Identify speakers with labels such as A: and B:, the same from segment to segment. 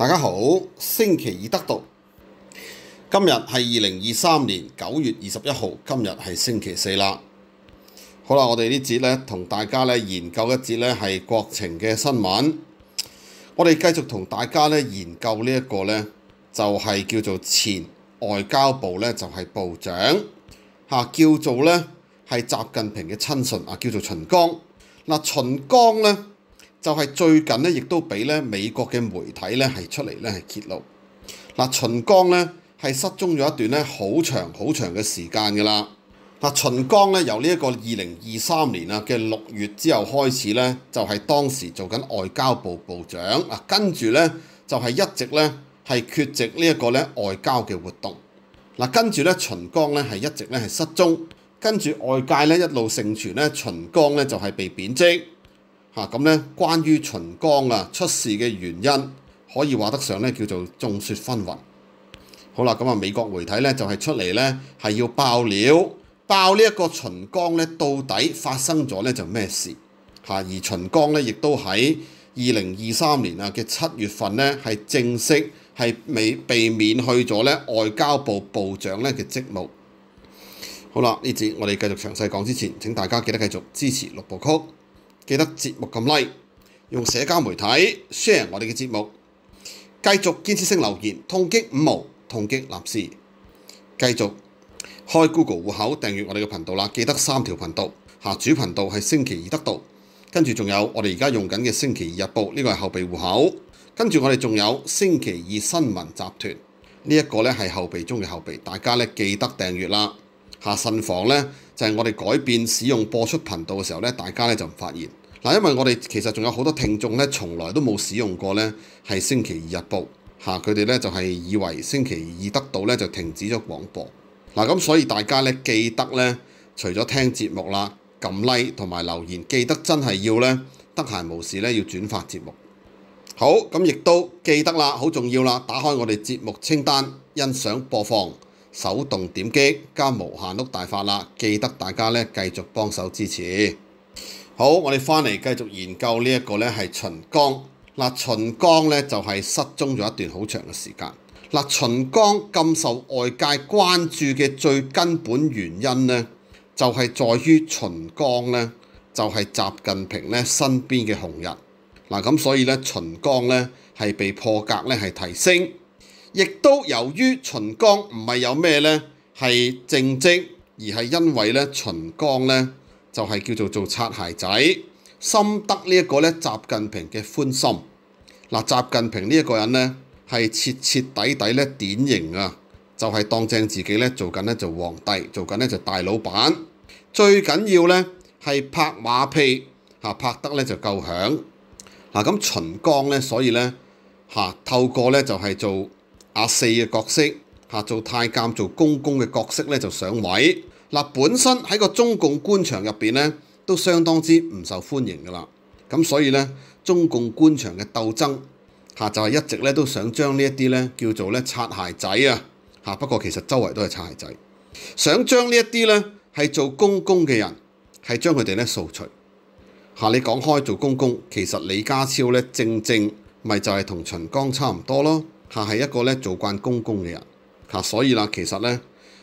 A: 大家好，星期二得到。今日系二零二三年九月二十一號，今日係星期四啦。好啦，我哋呢節咧，同大家咧研究一節咧係國情嘅新聞。我哋繼續同大家咧研究呢一個咧，就係叫做前外交部咧就係部長嚇，叫做咧係習近平嘅親信啊，叫做秦剛。嗱，秦剛咧。就係最近咧，亦都俾咧美國嘅媒體咧係出嚟咧係揭露嗱秦剛咧係失蹤咗一段咧好長好長嘅時間㗎啦。嗱秦剛咧由呢一個二零二三年啊嘅六月之後開始咧，就係當時做緊外交部部長啊，跟住咧就係一直咧係缺席呢一個咧外交嘅活動。嗱跟住咧秦剛咧係一直咧係失蹤，跟住外界咧一路盛傳咧秦剛咧就係被貶職。嚇咁咧，關於秦剛啊出事嘅原因，可以話得上咧叫做眾說紛雲。好啦，咁啊美國媒體咧就係出嚟咧係要爆料，爆呢一個秦剛咧到底發生咗咧就咩事嚇，而秦剛咧亦都喺二零二三年啊嘅七月份咧係正式係未被免去咗咧外交部部長咧嘅職務。好啦，呢節我哋繼續詳細講之前，請大家記得繼續支持六部曲。記得節目咁 e 用社交媒體 share 我哋嘅節目，繼續建設性留言，痛擊五毛，痛擊立事。繼續開 Google 户口訂閱我哋嘅頻道啦。記得三條頻道，下主頻道係星期二得到，跟住仲有我哋而家用緊嘅星期二日報，呢個係後備户口。跟住我哋仲有星期二新聞集團，呢一個咧係後備中嘅後備，大家咧記得訂閱啦。下信房咧就係我哋改變使用播出頻道嘅時候咧，大家咧就發現。嗱，因為我哋其實仲有好多聽眾咧，從來都冇使用過咧，係星期二日報嚇，佢哋咧就係以為星期二得到咧就停止咗廣播。嗱，咁所以大家咧記得咧，除咗聽節目啦、撳 Like 同埋留言，記得真係要咧得閒無事咧要轉發節目。好，咁亦都記得啦，好重要啦，打開我哋節目清單，欣賞播放，手動點擊加無限碌大法啦。記得大家咧繼續幫手支持。好，我哋翻嚟繼續研究呢一個咧，係秦剛。嗱，秦剛咧就係失蹤咗一段好長嘅時間。嗱，秦剛咁受外界關注嘅最根本原因咧，就係在於秦剛咧就係習近平咧身邊嘅紅人。嗱，咁所以咧，秦剛咧係被破格咧係提升，亦都由於秦剛唔係有咩咧係正職，而係因為咧秦剛咧。就係叫做做擦鞋仔，深得呢一個咧習近平嘅歡心。嗱，習近平呢一個人咧係徹徹底底咧典型啊，就係當正自己咧做緊咧做皇帝，做緊咧就大老闆。最緊要咧係拍馬屁嚇拍得咧就夠響。嗱咁秦剛咧，所以咧嚇透過咧就係做阿四嘅角色做太監做公公嘅角色咧就上位。嗱，本身喺個中共官場入邊咧，都相當之唔受歡迎噶啦。咁所以咧，中共官場嘅鬥爭嚇就係一直咧都想將呢一啲咧叫做咧擦鞋仔啊嚇，不過其實周圍都係擦鞋仔，想將呢一啲咧係做公公嘅人，係將佢哋咧掃除嚇。你講開做公公，其實李家超咧正正咪就係同秦剛差唔多咯嚇，係一個咧做慣公公嘅人嚇，所以啦，其實咧。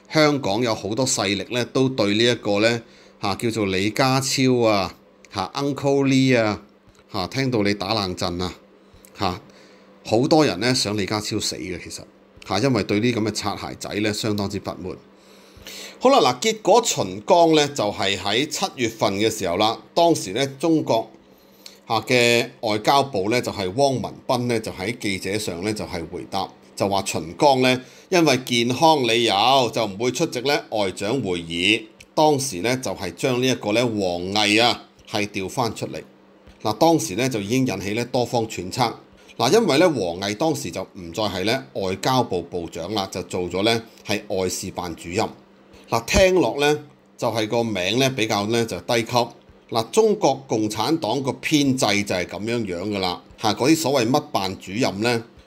A: 香港有好多勢力咧，都對呢一個咧嚇叫做李家超啊嚇 Uncle Lee 啊嚇聽到你打冷震啊嚇，好多人咧想李家超死嘅其實嚇，因為對呢咁嘅擦鞋仔咧相當之不滿。好啦嗱，結果秦剛咧就係喺七月份嘅時候啦，當時咧中國嚇嘅外交部咧就係汪文斌咧就喺記者上咧就係回答，就話秦剛咧。因為健康理由就唔會出席咧外長會議，當時咧就係將呢一個咧王毅啊係調翻出嚟。嗱，當時咧就已經引起咧多方揣測。嗱，因為咧王毅當時就唔再係咧外交部部長啦，就做咗咧係外事辦主任。嗱，聽落咧就係個名咧比較咧就低級。嗱，中國共產黨個編制就係咁樣樣㗎啦。嚇，嗰啲所謂乜辦主任咧？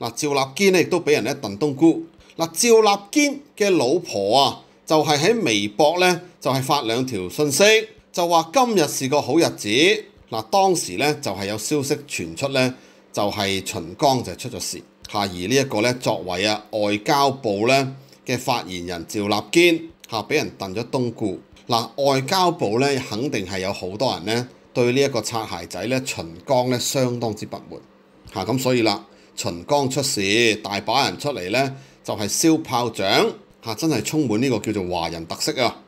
A: 嗱，趙立堅咧亦都俾人一燉冬菇。嗱，趙立堅嘅老婆啊，就係喺微博咧就係發兩條信息，就話今日是個好日子。嗱，當時咧就係有消息傳出咧，就係秦剛就出咗事嚇，而呢一個咧作為啊外交部咧嘅發言人趙立堅嚇俾人燉咗冬菇。嗱，外交部咧肯定係有好多人咧對呢一個擦鞋仔咧秦剛咧相當之不滿嚇，咁所以啦。秦剛出事，大把人出嚟呢，就係燒炮仗嚇，真係充滿呢個叫做華人特色啊！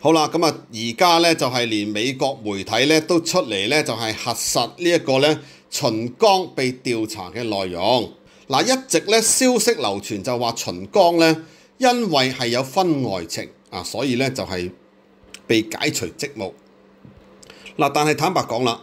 A: 好啦，咁啊，而家呢，就係連美國媒體呢都出嚟呢，就係核實呢一個呢秦剛被調查嘅內容。嗱，一直呢消息流傳就話秦剛呢，因為係有婚外情啊，所以呢就係被解除職務。嗱，但係坦白講啦。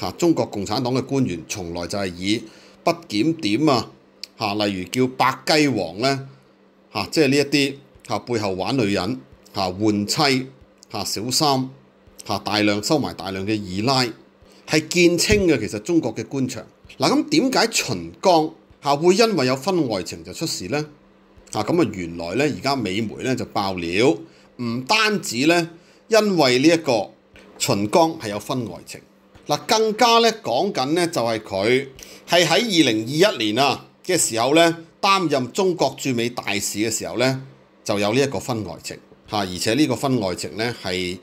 A: 嚇！中國共產黨嘅官員從來就係以不檢點啊！嚇，例如叫百雞王咧嚇，即係呢一啲嚇背後玩女人嚇、換妻嚇、小三嚇、大量收埋大量嘅二奶，係見稱嘅。其實中國嘅官場嗱咁點解秦剛嚇會因為有婚外情就出事咧？嚇咁啊，原來咧而家美媒咧就爆料，唔單止咧因為呢一個秦剛係有婚外情。嗱，更加咧講緊咧就係佢係喺二零二一年啊嘅時候咧擔任中國駐美大使嘅時候咧就有呢一個婚外情嚇，而且呢個婚外情咧係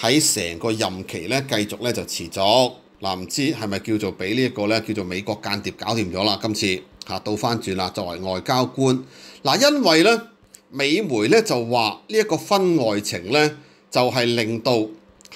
A: 喺成個任期咧繼續咧就持續嗱，唔知係咪叫做俾呢一個咧叫做美國間諜搞掂咗啦？今次嚇倒翻轉啦，作為外交官嗱，因為咧美媒咧就話呢一個婚外情咧就係令到。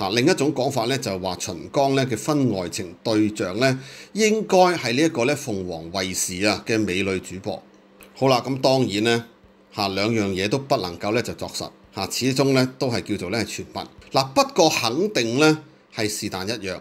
A: 啊，另一種講法咧就係話秦江咧嘅婚外情對象咧應該係呢一個咧鳳凰衛視啊嘅美女主播。好啦，咁當然咧嚇兩樣嘢都不能夠咧就作實嚇，始終咧都係叫做咧傳聞。嗱不過肯定咧係是但一樣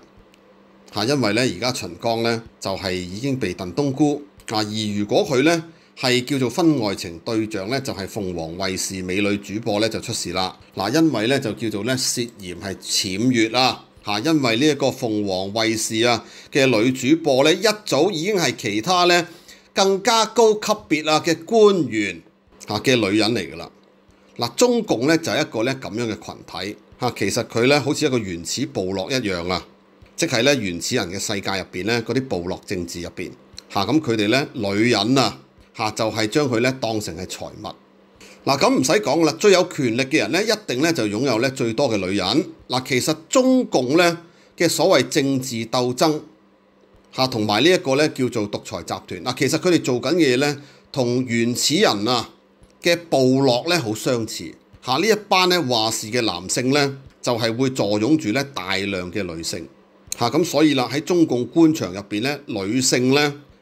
A: 嚇，因為咧而家秦江咧就係已經被鄧東姑啊，而如果佢咧。係叫做婚外情對象呢，就係鳳凰衛視美女主播呢，就出事啦。嗱，因為呢，就叫做呢，涉嫌係僭越啦。因為呢一個鳳凰衛視啊嘅女主播咧一早已經係其他咧更加高級別啊嘅官員嚇嘅女人嚟㗎啦。嗱，中共咧就係一個咧咁樣嘅群體其實佢咧好似一個原始部落一樣啊，即係咧原始人嘅世界入面咧嗰啲部落政治入面。嚇，咁佢哋咧女人啊～嚇就係將佢咧當成係財物嗱咁唔使講啦，最有權力嘅人咧一定咧就擁有咧最多嘅女人嗱，其實中共咧嘅所謂政治鬥爭嚇同埋呢一個咧叫做獨裁集團嗱，其實佢哋做緊嘅嘢咧同原始人啊嘅部落咧好相似嚇，呢一班咧話事嘅男性咧就係會坐擁住咧大量嘅女性嚇咁所以啦喺中共官場入邊咧女性咧。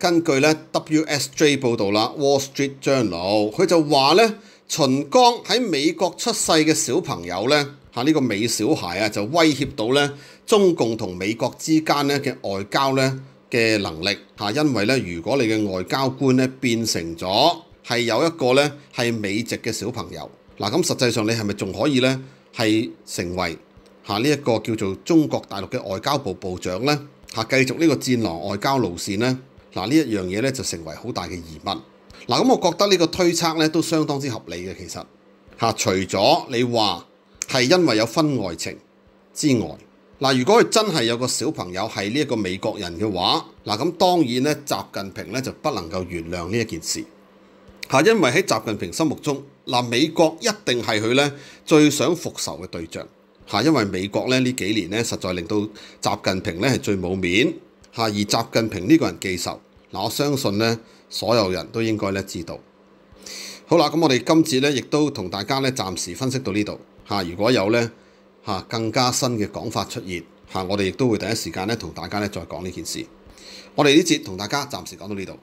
A: 根據咧 WSJ 報導啦，《Wall Street Journal》佢就話咧，秦剛喺美國出世嘅小朋友咧，嚇呢個美小孩啊，就威脅到咧中共同美國之間咧嘅外交咧嘅能力嚇，因為咧如果你嘅外交官咧變成咗係有一個咧係美籍嘅小朋友嗱，咁實際上你係咪仲可以咧係成為嚇呢一個叫做中國大陸嘅外交部部長咧嚇？繼續呢個戰狼外交路線咧？嗱呢一樣嘢咧就成為好大嘅疑問。嗱咁，我覺得呢個推測咧都相當之合理嘅，其實嚇。除咗你話係因為有婚外情之外，嗱如果佢真係有個小朋友係呢一個美國人嘅話，嗱咁當然咧，習近平咧就不能夠原諒呢一件事嚇，因為喺習近平心目中，嗱美國一定係佢咧最想復仇嘅對象因為美國咧呢幾年咧實在令到習近平咧係最冇面。嚇！而習近平呢個人記仇，嗱我相信咧，所有人都應該咧知道。好啦，咁我哋今節咧亦都同大家咧暫時分析到呢度。嚇！如果有咧嚇更加新嘅講法出現，嚇我哋亦都會第一時間咧同大家咧再講呢件事。我哋呢節同大家暫時講到呢度。